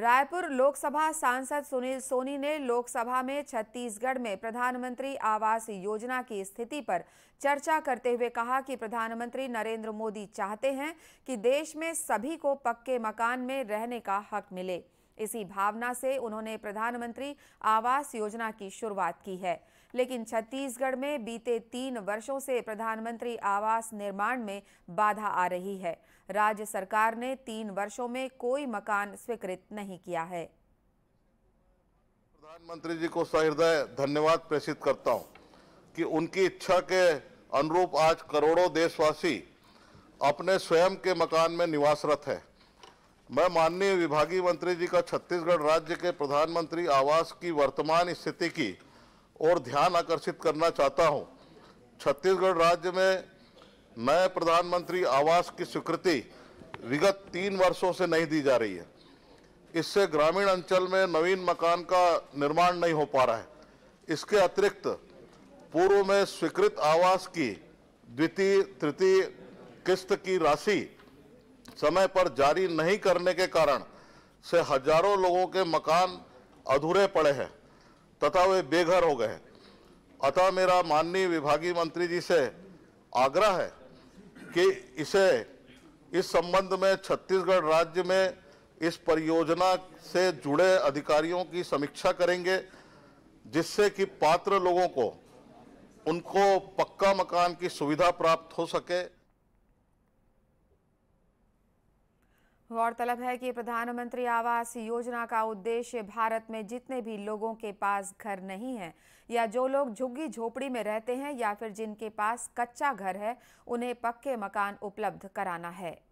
रायपुर लोकसभा सांसद सुनील सोनी ने लोकसभा में छत्तीसगढ़ में प्रधानमंत्री आवास योजना की स्थिति पर चर्चा करते हुए कहा कि प्रधानमंत्री नरेंद्र मोदी चाहते हैं कि देश में सभी को पक्के मकान में रहने का हक मिले इसी भावना से उन्होंने प्रधानमंत्री आवास योजना की शुरुआत की है लेकिन छत्तीसगढ़ में बीते तीन वर्षों से प्रधानमंत्री आवास निर्माण में बाधा आ रही है राज्य सरकार ने तीन वर्षों में कोई मकान स्वीकृत नहीं किया है प्रधानमंत्री जी को सहृदय धन्यवाद प्रेषित करता हूँ कि उनकी इच्छा के अनुरूप आज करोड़ों देशवासी अपने स्वयं के मकान में निवासरत है मैं माननीय विभागीय मंत्री जी का छत्तीसगढ़ राज्य के प्रधानमंत्री आवास की वर्तमान स्थिति की और ध्यान आकर्षित करना चाहता हूं। छत्तीसगढ़ राज्य में नए प्रधानमंत्री आवास की स्वीकृति विगत तीन वर्षों से नहीं दी जा रही है इससे ग्रामीण अंचल में नवीन मकान का निर्माण नहीं हो पा रहा है इसके अतिरिक्त पूर्व में स्वीकृत आवास की द्वितीय तृतीय किस्त की राशि समय पर जारी नहीं करने के कारण से हजारों लोगों के मकान अधूरे पड़े हैं तथा वे बेघर हो गए हैं अतः मेरा माननीय विभागीय मंत्री जी से आग्रह है कि इसे इस संबंध में छत्तीसगढ़ राज्य में इस परियोजना से जुड़े अधिकारियों की समीक्षा करेंगे जिससे कि पात्र लोगों को उनको पक्का मकान की सुविधा प्राप्त हो सके गौरतलब है कि प्रधानमंत्री आवास योजना का उद्देश्य भारत में जितने भी लोगों के पास घर नहीं है या जो लोग झुग्गी झोपड़ी में रहते हैं या फिर जिनके पास कच्चा घर है उन्हें पक्के मकान उपलब्ध कराना है